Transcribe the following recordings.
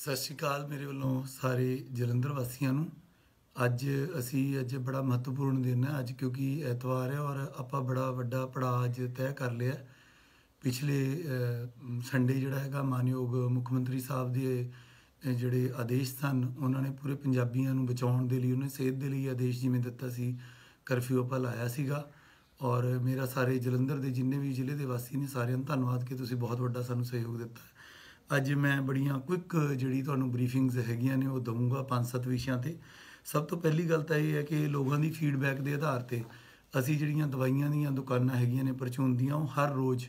ਸਤਿ ਸ਼੍ਰੀ ਅਕਾਲ ਮੇਰੇ ਵੱਲੋਂ ਸਾਰੇ ਜਲੰਧਰ ਵਾਸੀਆਂ ਨੂੰ ਅੱਜ ਅਸੀਂ ਅੱਜ ਬੜਾ ਮਹੱਤਵਪੂਰਨ ਦਿਨ ਹੈ ਅੱਜ ਕਿਉਂਕਿ ਐਤਵਾਰ ਹੈ ਔਰ ਆਪਾਂ ਬੜਾ ਵੱਡਾ ਪੜਾਅ ਅੱਜ ਤੈਅ ਕਰ ਲਿਆ ਪਿਛਲੇ ਸੰਡੇ ਜਿਹੜਾ ਹੈਗਾ ਮਾਨਯੋਗ ਮੁੱਖ ਮੰਤਰੀ ਸਾਹਿਬ ਦੇ ਜਿਹੜੇ ਆਦੇਸ਼ ਸਨ ਉਹਨਾਂ ਨੇ ਪੂਰੇ ਪੰਜਾਬੀਆਂ ਨੂੰ ਬਚਾਉਣ ਦੇ ਲਈ ਉਹਨੇ ਸਿਹਤ ਦੇ ਲਈ ਆਦੇਸ਼ ਜਿਵੇਂ ਦਿੱਤਾ ਸੀ ਕਰਫਿਊ ਆਪਾਂ ਲਾਇਆ ਸੀਗਾ ਔਰ ਮੇਰਾ ਸਾਰੇ ਜਲੰਧਰ ਦੇ ਜਿੰਨੇ ਵੀ ਜ਼ਿਲ੍ਹੇ ਦੇ ਵਾਸੀ ਨੇ ਸਾਰਿਆਂ ਨੂੰ ਧੰਨਵਾਦ ਕਿ ਤੁਸੀਂ ਬਹੁਤ ਵੱਡਾ ਸਾਨੂੰ ਸਹਿਯੋਗ ਦਿੱਤਾ ਅੱਜ ਮੈਂ ਬੜੀਆਂ ਕੁਇਕ ਜਿਹੜੀ ਤੁਹਾਨੂੰ ਬਰੀਫਿੰਗਸ ਹੈਗੀਆਂ ਨੇ ਉਹ ਦਵਾਂਗਾ ਪੰਜ ਸੱਤ ਵਿਸ਼ਿਆਂ ਤੇ ਸਭ ਤੋਂ ਪਹਿਲੀ ਗੱਲ ਤਾਂ ਇਹ ਹੈ ਕਿ ਲੋਕਾਂ ਦੀ ਫੀਡਬੈਕ ਦੇ ਆਧਾਰ ਤੇ ਅਸੀਂ ਜਿਹੜੀਆਂ ਦਵਾਈਆਂ ਦੀਆਂ ਦੁਕਾਨਾਂ ਹੈਗੀਆਂ ਨੇ ਪਰਚੂਨ ਦੀਆਂ ਉਹ ਹਰ ਰੋਜ਼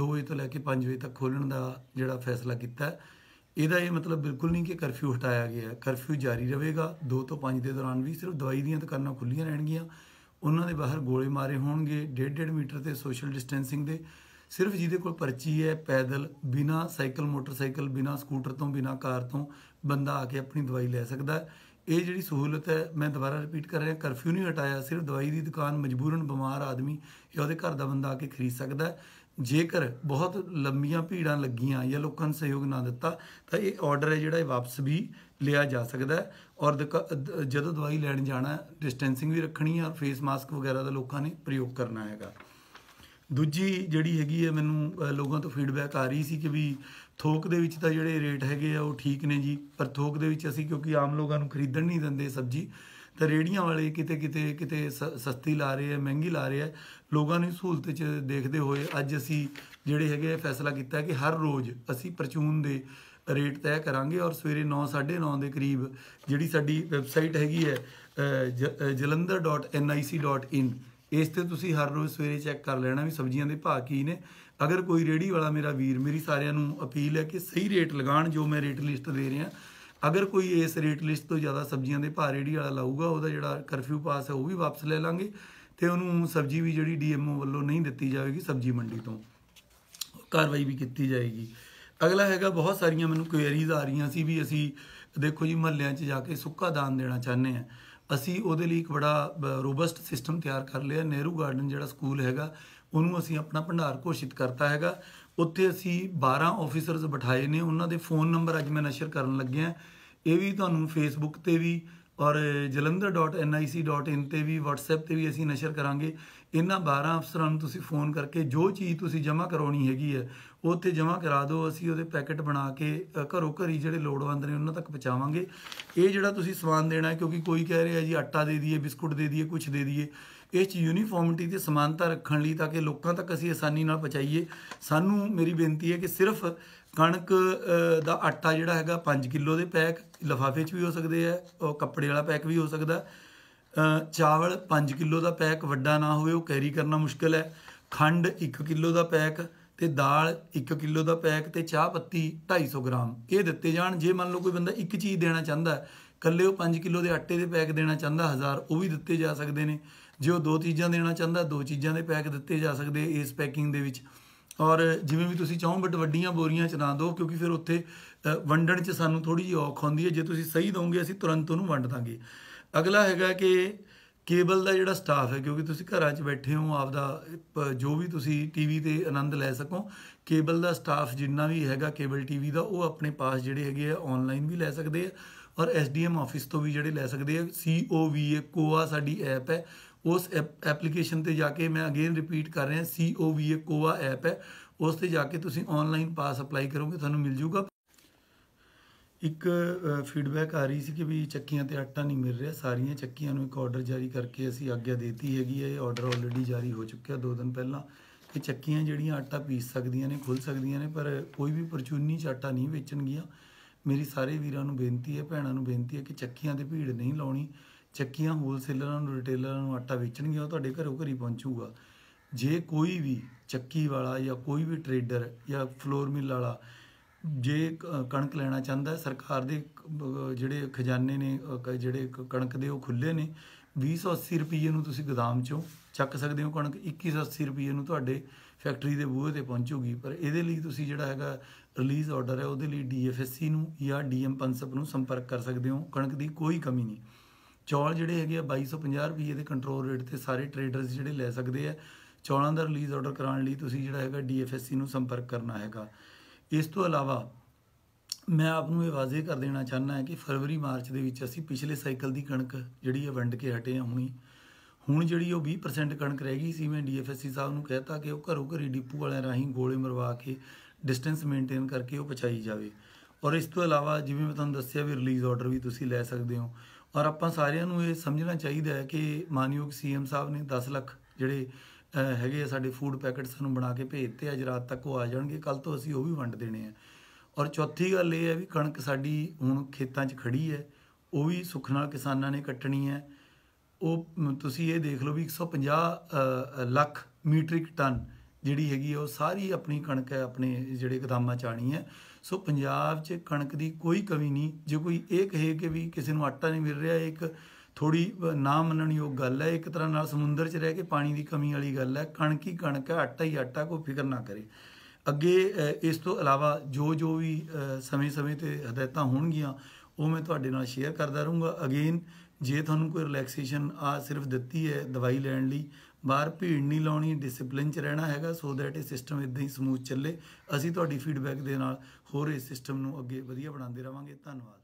2 ਵਜੇ ਤੋਂ ਲੈ ਕੇ 5 ਵਜੇ ਤੱਕ ਖੋਲਣ ਦਾ ਜਿਹੜਾ ਫੈਸਲਾ ਕੀਤਾ ਹੈ ਇਹਦਾ ਇਹ ਮਤਲਬ ਬਿਲਕੁਲ ਨਹੀਂ ਕਿ ਕਰਫਿਊ ਹਟਾਇਆ ਗਿਆ ਹੈ ਕਰਫਿਊ ਜਾਰੀ ਰਹੇਗਾ 2 ਤੋਂ 5 ਦੇ ਦੌਰਾਨ ਵੀ ਸਿਰਫ ਦਵਾਈ ਦੀਆਂ ਦੁਕਾਨਾਂ ਖੁੱਲੀਆਂ ਰਹਿਣਗੀਆਂ ਉਹਨਾਂ ਦੇ ਬਾਹਰ ਗੋਲੇ ਮਾਰੇ ਹੋਣਗੇ 1.5 1.5 ਮੀਟਰ ਤੇ ਸੋਸ਼ਲ ਡਿਸਟੈਂਸਿੰਗ ਦੇ ਸਿਰਫ ਜਿਹਦੇ ਕੋਲ ਪਰਚੀ ਹੈ ਪੈਦਲ ਬਿਨਾ ਸਾਈਕਲ ਮੋਟਰਸਾਈਕਲ ਬਿਨਾ ਸਕੂਟਰ ਤੋਂ ਬਿਨਾ ਕਾਰ ਤੋਂ ਬੰਦਾ ਆ ਕੇ ਆਪਣੀ ਦਵਾਈ ਲੈ ਸਕਦਾ ਹੈ ਇਹ ਜਿਹੜੀ ਸਹੂਲਤ ਹੈ ਮੈਂ ਦੁਬਾਰਾ ਰਿਪੀਟ ਕਰ ਰਿਹਾ ਕਰਫਿਊ ਨਹੀਂ ਹਟਾਇਆ ਸਿਰਫ ਦਵਾਈ ਦੀ ਦੁਕਾਨ ਮਜਬੂਰਨ ਬਿਮਾਰ ਆਦਮੀ ਜਾਂ ਉਹਦੇ ਘਰ ਦਾ ਬੰਦਾ ਆ ਕੇ ਖਰੀਦ ਸਕਦਾ ਹੈ ਜੇਕਰ ਬਹੁਤ ਲੰਮੀਆਂ ਭੀੜਾਂ ਲੱਗੀਆਂ ਜਾਂ ਲੋਕਾਂ ਨੇ ਸਹਿਯੋਗ ਨਾ ਦਿੱਤਾ ਤਾਂ ਇਹ ਆਰਡਰ ਹੈ ਜਿਹੜਾ ਇਹ ਵਾਪਸ ਵੀ ਲਿਆ ਜਾ ਸਕਦਾ ਹੈ ਔਰ ਜਦੋਂ ਦਵਾਈ ਲੈਣ ਜਾਣਾ ਡਿਸਟੈਂਸਿੰਗ ਵੀ ਰੱਖਣੀ ਹੈ ਔਰ ਫੇਸ ਮਾਸਕ ਵਗੈਰਾ ਦਾ ਲੋਕਾਂ ਨੇ ਪ੍ਰਯੋਗ ਕਰਨਾ ਹੈਗਾ ਦੂਜੀ ਜਿਹੜੀ ਹੈਗੀ ਹੈ ਮੈਨੂੰ ਲੋਕਾਂ ਤੋਂ ਫੀਡਬੈਕ ਆ ਰਹੀ ਸੀ ਕਿ ਵੀ ਥੋਕ ਦੇ ਵਿੱਚ ਤਾਂ ਜਿਹੜੇ ਰੇਟ ਹੈਗੇ ਆ ਉਹ ਠੀਕ ਨੇ ਜੀ ਪਰ ਥੋਕ ਦੇ ਵਿੱਚ ਅਸੀਂ ਕਿਉਂਕਿ ਆਮ ਲੋਕਾਂ ਨੂੰ ਖਰੀਦਣ ਨਹੀਂ ਦਿੰਦੇ ਸਬਜ਼ੀ ਤਾਂ ਰੇੜੀਆਂ ਵਾਲੇ ਕਿਤੇ ਕਿਤੇ ਕਿਤੇ ਸਸਤੀ ਲਾ ਰਹੇ ਆ ਮਹਿੰਗੀ ਲਾ ਰਹੇ ਆ ਲੋਕਾਂ ਨੂੰ ਸਹੂਲਤ 'ਚ ਦੇਖਦੇ ਹੋਏ ਅੱਜ ਅਸੀਂ ਜਿਹੜੇ ਹੈਗੇ ਫੈਸਲਾ ਕੀਤਾ ਕਿ ਹਰ ਰੋਜ਼ ਅਸੀਂ ਪਰਚੂਨ ਦੇ ਰੇਟ ਤੈਅ ਕਰਾਂਗੇ ਔਰ ਸਵੇਰੇ 9:30 ਦੇ ਕਰੀਬ ਜਿਹੜੀ ਸਾਡੀ ਵੈਬਸਾਈਟ ਹੈਗੀ ਹੈ jalandhar.nic.in ਇਸ ਤੇ ਤੁਸੀਂ ਹਰ ਰੋਜ਼ ਸਵੇਰੇ ਚੈੱਕ ਕਰ ਲੈਣਾ ਵੀ ਸਬਜ਼ੀਆਂ ਦੇ ਭਾਅ ਕੀ ਨੇ ਅਗਰ ਕੋਈ ਰੇੜੀ ਵਾਲਾ ਮੇਰਾ ਵੀਰ ਮੇਰੀ ਸਾਰਿਆਂ ਨੂੰ ਅਪੀਲ ਹੈ ਕਿ ਸਹੀ ਰੇਟ ਲਗਾਣ ਜੋ ਮੈਂ ਰੇਟ ਲਿਸਟ ਦੇ ਰਿਹਾ ਅਗਰ ਕੋਈ ਇਸ ਰੇਟ ਲਿਸਟ ਤੋਂ ਜ਼ਿਆਦਾ ਸਬਜ਼ੀਆਂ ਦੇ ਭਾਅ ਰੇੜੀ ਵਾਲਾ ਲਾਊਗਾ ਉਹਦਾ ਜਿਹੜਾ ਕਰਫਿਊ ਪਾਸ ਹੈ ਉਹ ਵੀ ਵਾਪਸ ਲੈ ਲਾਂਗੇ ਤੇ ਉਹਨੂੰ ਸਬਜ਼ੀ ਵੀ ਜਿਹੜੀ ਡੀਐਮਓ ਵੱਲੋਂ ਨਹੀਂ ਦਿੱਤੀ ਜਾਵੇਗੀ ਸਬਜ਼ੀ ਮੰਡੀ ਤੋਂ ਕਾਰਵਾਈ ਵੀ ਕੀਤੀ ਜਾਏਗੀ ਅਗਲਾ ਹੈਗਾ ਬਹੁਤ ਸਾਰੀਆਂ ਮੈਨੂੰ ਕੁਐਰੀਜ਼ ਆ ਰਹੀਆਂ ਸੀ ਵੀ ਅਸੀਂ ਦੇਖੋ ਜੀ ਮਹੱਲਿਆਂ 'ਚ ਜਾ ਕੇ ਸੁੱਕਾ ਦਾਨ ਦੇਣਾ ਚਾਹੁੰਦੇ ਆ ਅਸੀਂ ਉਹਦੇ ਲਈ ਇੱਕ ਬੜਾ ਰੋਬਸਟ ਸਿਸਟਮ ਤਿਆਰ ਕਰ ਲਿਆ ਨਹਿਰੂ ਗਾਰਡਨ ਜਿਹੜਾ ਸਕੂਲ ਹੈਗਾ ਉਹਨੂੰ ਅਸੀਂ ਆਪਣਾ ਭੰਡਾਰ ਘੋਸ਼ਿਤ ਕਰਤਾ ਹੈਗਾ ਉੱਥੇ ਅਸੀਂ 12 ਆਫੀਸਰਸ ਬਿਠਾਏ ਨੇ ਉਹਨਾਂ ਦੇ ਫੋਨ ਨੰਬਰ ਅੱਜ ਮੈਂ ਨਸ਼ਰ ਕਰਨ ਲੱਗਿਆ ਇਹ ਵੀ ਤੁਹਾਨੂੰ ਫੇਸਬੁੱਕ ਤੇ ਵੀ ਔਰ jalandhar.nic.in ਤੇ ਵੀ WhatsApp ਤੇ ਵੀ ਅਸੀਂ ਨਸ਼ਰ ਕਰਾਂਗੇ ਇਹਨਾਂ 12 ਅਫਸਰਾਂ ਨੂੰ ਤੁਸੀਂ ਫੋਨ ਕਰਕੇ ਜੋ ਚੀਜ਼ ਤੁਸੀਂ ਜਮ੍ਹਾਂ ਕਰਾਉਣੀ ਹੈਗੀ ਹੈ ਉੱਥੇ ਜਮ੍ਹਾਂ ਕਰਾ ਦਿਓ ਅਸੀਂ ਉਹਦੇ ਪੈਕੇਟ ਬਣਾ ਕੇ ਘਰੋ ਘਰੀ ਜਿਹੜੇ ਲੋੜਵੰਦ ਨੇ ਉਹਨਾਂ ਤੱਕ ਪਹੁੰਚਾਵਾਂਗੇ ਇਹ ਜਿਹੜਾ ਤੁਸੀਂ ਸਵਾਨ ਦੇਣਾ ਕਿਉਂਕਿ ਕੋਈ ਕਹਿ ਰਿਹਾ ਜੀ ਆਟਾ ਦੇ ਦਈਏ ਬਿਸਕੁਟ ਦੇ ਦਈਏ ਕੁਝ ਦੇ ਦਈਏ ਇਹ 'ਚ ਯੂਨੀਫਾਰਮਿਟੀ ਤੇ ਸਮਾਨਤਾ ਰੱਖਣ ਲਈ ਤਾਂ ਕਿ ਲੋਕਾਂ ਤੱਕ ਅਸੀਂ ਆਸਾਨੀ ਨਾਲ ਪਹੁੰਚਾਈਏ ਸਾਨੂੰ ਮੇਰੀ ਬੇਨਤੀ ਹੈ ਕਿ ਸਿਰਫ ਕਣਕ ਦਾ ਆਟਾ ਜਿਹੜਾ ਹੈਗਾ 5 ਕਿਲੋ ਦੇ ਪੈਕ ਲਫਾਫੇ 'ਚ ਵੀ ਹੋ ਸਕਦੇ ਆ ਉਹ ਕੱਪੜੇ ਵਾਲਾ ਪੈਕ ਵੀ ਹੋ ਸਕਦਾ ਚਾਵਲ 5 ਕਿਲੋ ਦਾ ਪੈਕ ਵੱਡਾ ਨਾ ਹੋਵੇ ਉਹ ਕੈਰੀ ਕਰਨਾ ਮੁਸ਼ਕਲ ਹੈ ਖੰਡ 1 ਕਿਲੋ ਦਾ ਪੈਕ ਤੇ ਦਾਲ 1 ਕਿਲੋ ਦਾ ਪੈਕ ਤੇ ਚਾਹ ਪੱਤੀ 250 ਗ੍ਰਾਮ ਇਹ ਦਿੱਤੇ ਜਾਣ ਜੇ ਮੰਨ ਲਓ ਕੋਈ ਬੰਦਾ ਇੱਕ ਚੀਜ਼ ਦੇਣਾ ਚਾਹੁੰਦਾ ਕੱਲੇ ਉਹ 5 ਕਿਲੋ ਦੇ ਆਟੇ ਦੇ ਪੈਕ ਦੇਣਾ ਚਾਹੁੰਦਾ 1000 ਉਹ ਵੀ ਦਿੱਤੇ ਜਾ ਸਕਦੇ ਨੇ ਜੇ ਉਹ ਦੋ ਚੀਜ਼ਾਂ ਦੇਣਾ ਚਾਹੁੰਦਾ ਦੋ ਚੀਜ਼ਾਂ ਦੇ ਪੈਕ ਦਿੱਤੇ ਜਾ ਸਕਦੇ ਇਸ ਪੈਕਿੰਗ ਦੇ ਵਿੱਚ ਔਰ ਜਿਵੇਂ ਵੀ ਤੁਸੀਂ ਚਾਹੋ ਬਟ ਵੱਡੀਆਂ ਬੋਰੀਆਂ ਚ ਨਾ ਦਿਓ ਕਿਉਂਕਿ ਫਿਰ ਉੱਥੇ ਵੰਡਣ ਚ ਸਾਨੂੰ ਥੋੜੀ ਜਿਹੀ ਔਖ ਹੁੰਦੀ ਹੈ ਜੇ ਤੁਸੀਂ ਸਹੀ ਦੋਗੇ ਅਸੀਂ ਤੁਰੰਤ ਉਹਨੂੰ ਵੰਡ ਦਾਂਗੇ ਅਗਲਾ ਹੈਗਾ ਕਿ ਕੇਬਲ ਦਾ ਜਿਹੜਾ ਸਟਾਫ ਹੈ ਕਿਉਂਕਿ ਤੁਸੀਂ ਘਰਾਂ 'ਚ ਬੈਠੇ ਹੋ ਆਪਦਾ ਜੋ ਵੀ ਤੁਸੀਂ ਟੀਵੀ ਤੇ ਆਨੰਦ ਲੈ ਸਕੋ ਕੇਬਲ ਦਾ ਸਟਾਫ ਜਿੰਨਾ ਵੀ ਹੈਗਾ ਕੇਬਲ ਟੀਵੀ ਦਾ ਉਹ ਆਪਣੇ ਪਾਸ ਜਿਹੜੇ ਹੈਗੇ ਆ ਆਨਲਾਈਨ ਵੀ ਲੈ ਸਕਦੇ ਆ ਔਰ ਐਸਡੀਐਮ ਆਫਿਸ ਤੋਂ ਵੀ ਜਿਹੜੇ ਲੈ ਸਕਦੇ ਆ ਸੀਓਵੀਏ ਕੋਆ ਸਾਡੀ ਐਪ ਹੈ ਉਸ ਐਪਲੀਕੇਸ਼ਨ ਤੇ ਜਾ ਕੇ ਮੈਂ ਅਗੇਨ ਰਿਪੀਟ ਕਰ ਰਿਹਾ ਸੀਓਵੀਏ ਕੋਆ ਐਪ ਹੈ ਉਸ ਤੇ ਜਾ ਕੇ ਤੁਸੀਂ ਆਨਲਾਈਨ ਪਾਸ ਅਪਲਾਈ ਕਰੋਗੇ ਤੁਹਾਨੂੰ ਮਿਲ ਜੂਗਾ ਇੱਕ ਫੀਡਬੈਕ ਆ ਰਹੀ ਸੀ ਕਿ ਵੀ ਚੱਕੀਆਂ ਤੇ ਆਟਾ ਨਹੀਂ ਮਿਲ ਰਿਹਾ ਸਾਰੀਆਂ ਚੱਕੀਆਂ ਨੂੰ ਇੱਕ ਆਰਡਰ ਜਾਰੀ ਕਰਕੇ ਅਸੀਂ ਆਗਿਆ ਦਿੱਤੀ ਹੈਗੀ ਹੈ ਇਹ ਆਰਡਰ ਆਲਰੇਡੀ ਜਾਰੀ ਹੋ ਚੁੱਕਿਆ ਦੋ ਦਿਨ ਪਹਿਲਾਂ ਕਿ ਚੱਕੀਆਂ ਜਿਹੜੀਆਂ ਆਟਾ ਪੀਸ ਸਕਦੀਆਂ ਨੇ ਖੁੱਲ ਸਕਦੀਆਂ ਨੇ ਪਰ ਕੋਈ ਵੀ ਪਰਚੂਨੀ ਚ ਆਟਾ ਨਹੀਂ ਵੇਚਣਗੀਆਂ ਮੇਰੀ ਸਾਰੇ ਵੀਰਾਂ ਨੂੰ ਬੇਨਤੀ ਹੈ ਭੈਣਾਂ ਨੂੰ ਬੇਨਤੀ ਹੈ ਕਿ ਚੱਕੀਆਂ ਤੇ ਭੀੜ ਨਹੀਂ ਲਾਉਣੀ ਚੱਕੀਆਂ ਹੋਲਸੇਲਰਾਂ ਨੂੰ ਰਿਟੇਲਰਾਂ ਨੂੰ ਆਟਾ ਵੇਚਣਗੇ ਉਹ ਤੁਹਾਡੇ ਘਰੋਂ ਘਰੀ ਪਹੁੰਚੂਗਾ ਜੇ ਕੋਈ ਵੀ ਚੱਕੀ ਵਾਲਾ ਜਾਂ ਕੋਈ ਵੀ ਟਰੇਡਰ ਜਾਂ ਫਲੋਰ ਮਿਲ ਵਾਲਾ ਜੇ ਕਣਕ ਲੈਣਾ ਚਾਹੁੰਦਾ ਸਰਕਾਰ ਦੇ ਜਿਹੜੇ ਖਜ਼ਾਨੇ ਨੇ ਜਿਹੜੇ ਕਣਕ ਦੇ ਉਹ ਖੁੱਲੇ ਨੇ 280 ਰੁਪਏ ਨੂੰ ਤੁਸੀਂ ਗੋਦਾਮ ਚੋਂ ਚੱਕ ਸਕਦੇ ਹੋ ਕਣਕ 2180 ਰੁਪਏ ਨੂੰ ਤੁਹਾਡੇ ਫੈਕਟਰੀ ਦੇ ਬੂਹੇ ਤੇ ਪਹੁੰਚੂਗੀ ਪਰ ਇਹਦੇ ਲਈ ਤੁਸੀਂ ਜਿਹੜਾ ਹੈਗਾ ਰਿਲੀਜ਼ ਆਰਡਰ ਹੈ ਉਹਦੇ ਲਈ ਡੀਐਫਐਸਸੀ ਨੂੰ ਜਾਂ ਡੀਐਮ ਪੰਸਪ ਨੂੰ ਸੰਪਰਕ ਕਰ ਸਕਦੇ ਹੋ ਕਣਕ ਦੀ ਕੋਈ ਕਮੀ ਨਹੀਂ ਚੌਲ ਜਿਹੜੇ ਹੈਗੇ ਆ 2250 ਰੁਪਏ ਦੇ ਕੰਟਰੋਲ ਰੇਟ ਤੇ ਸਾਰੇ ਟਰੇਡਰਸ ਜਿਹੜੇ ਲੈ ਸਕਦੇ ਆ ਚੌਲਾਂ ਦਾ ਰਿਲੀਜ਼ ਆਰਡਰ ਕਰਾਉਣ ਲਈ ਤੁਸੀਂ ਜਿਹੜਾ ਹੈਗਾ ਡੀਐਫਐਸਸੀ ਨੂੰ ਸੰਪਰਕ ਕਰਨਾ ਹੈਗਾ ਇਸ ਤੋਂ ਇਲਾਵਾ ਮੈਂ ਆਪ ਨੂੰ ਇਹ ਵਾਜ਼ੇ ਕਰ ਦੇਣਾ ਚਾਹੁੰਦਾ ਹਾਂ ਕਿ ਫਰਵਰੀ ਮਾਰਚ ਦੇ ਵਿੱਚ ਅਸੀਂ ਪਿਛਲੇ ਸਾਈਕਲ ਦੀ ਕਣਕ ਜਿਹੜੀ ਹੈ ਵੰਡ ਕੇ ਹਟੇ ਆ ਹੁਣੀ ਹੁਣ ਜਿਹੜੀ ਉਹ 20% ਕਣਕ ਰਹਿ ਗਈ ਸੀ ਮੈਂ ਡੀਐਫਐਸਸੀ ਸਾਹਿਬ ਨੂੰ ਕਹਿਤਾ ਕਿ ਉਹ ਘਰੋ ਘਰੀ ਡਿਪੂ ਵਾਲਿਆਂ ਰਾਹੀਂ ਗੋਲੇ ਮਰਵਾ ਕੇ ਡਿਸਟੈਂਸ ਮੇਨਟੇਨ ਕਰਕੇ ਉਹ ਪਹੁੰਚਾਈ ਜਾਵੇ ਔਰ ਇਸ ਤੋਂ ਇਲਾਵਾ ਜਿਵੇਂ ਮੈਂ ਤੁਹਾਨੂੰ ਦੱਸਿਆ ਵੀ ਰਿਲੀਜ਼ ਆਰਡਰ ਵੀ ਤੁਸੀਂ ਲੈ ਸਕਦੇ ਹੋ ਔਰ ਆਪਾਂ ਸਾਰਿਆਂ ਨੂੰ ਇਹ ਸਮਝਣਾ ਚਾਹੀਦਾ ਹੈ ਕਿ ਮਾਨਯੋਗ ਸੀਐਮ ਸਾਹਿਬ ਨੇ 10 ਲੱਖ ਜਿਹੜੇ ਹੈਗੇ ਸਾਡੇ ਫੂਡ ਪੈਕੇਟ ਸਾਨੂੰ ਬਣਾ ਕੇ ਭੇਜ ਦਿੱਤੇ ਅੱਜ ਰਾਤ ਤੱਕ ਉਹ ਆ ਜਾਣਗੇ ਕੱਲ ਤੋਂ ਅਸੀਂ ਉਹ ਵੀ ਵੰਡ ਦੇਣੇ ਆ ਔਰ ਚੌਥੀ ਗੱਲ ਇਹ ਹੈ ਵੀ ਕਣਕ ਸਾਡੀ ਹੁਣ ਖੇਤਾਂ 'ਚ ਖੜੀ ਹੈ ਉਹ ਵੀ ਸੁੱਖ ਨਾਲ ਕਿਸਾਨਾਂ ਨੇ ਕੱਟਣੀ ਹੈ ਉਹ ਤੁਸੀਂ ਇਹ ਦੇਖ ਲਓ ਵੀ 150 ਲੱਖ ਮੀਟ੍ਰਿਕ ਟਨ ਜਿਹੜੀ ਹੈਗੀ ਉਹ ਸਾਰੀ ਆਪਣੀ ਕਣਕ ਹੈ ਆਪਣੇ ਜਿਹੜੇ ਗਦਾਮਾਂ ਚ ਆਣੀ ਹੈ ਸੋ ਪੰਜਾਬ 'ਚ ਕਣਕ ਦੀ ਕੋਈ ਕਮੀ ਨਹੀਂ ਜੇ ਕੋਈ ਇਹ ਕਹੇ ਕਿ ਵੀ ਕਿਸੇ ਨੂੰ ਆਟਾ ਨਹੀਂ ਮਿਲ ਰਿਹਾ ਇੱਕ ਥੋੜੀ ਨਾ ਮੰਨਣਯੋਗ ਗੱਲ ਹੈ ਇੱਕ ਤਰ੍ਹਾਂ ਨਾਲ ਸਮੁੰਦਰ 'ਚ ਰਹਿ ਕੇ ਪਾਣੀ ਦੀ ਕਮੀ ਵਾਲੀ ਗੱਲ ਹੈ ਕਣਕ ਹੀ ਕਣਕ ਹੈ ਆਟਾ ਹੀ ਆਟਾ ਕੋਈ ਫਿਕਰ ਨਾ ਕਰੇ ਅੱਗੇ ਇਸ ਤੋਂ ਇਲਾਵਾ ਜੋ ਜੋ ਵੀ ਸਮੇਂ-ਸਮੇਂ ਤੇ ਹਦਾਇਤਾਂ ਹੋਣਗੀਆਂ ਉਹ ਮੈਂ ਤੁਹਾਡੇ ਨਾਲ ਸ਼ੇਅਰ ਕਰਦਾ ਰਹੂੰਗਾ ਅਗੇਨ ਜੇ ਤੁਹਾਨੂੰ ਕੋਈ ਰਿਲੈਕਸੇਸ਼ਨ ਆ ਸਿਰਫ ਦਿੱਤੀ ਹੈ ਦਵਾਈ ਲੈਣ ਲਈ ਬਾਹਰ ਭੀੜ ਨਹੀਂ ਲਾਉਣੀ ਡਿਸਪਲਿਨ 'ਚ ਰਹਿਣਾ ਹੈਗਾ ਸੋ ਦੈਟ ਇਹ ਸਿਸਟਮ ਇਦਾਂ ਹੀ ਸਮੂਥ ਚੱਲੇ ਅਸੀਂ ਤੁਹਾਡੀ ਫੀਡਬੈਕ ਦੇ ਨਾਲ ਹੋਰ ਇਸ ਸਿਸਟਮ ਨੂੰ ਅੱਗੇ ਵਧੀਆ ਬਣਾਉਂਦੇ ਰਵਾਂਗੇ ਧੰਨਵਾਦ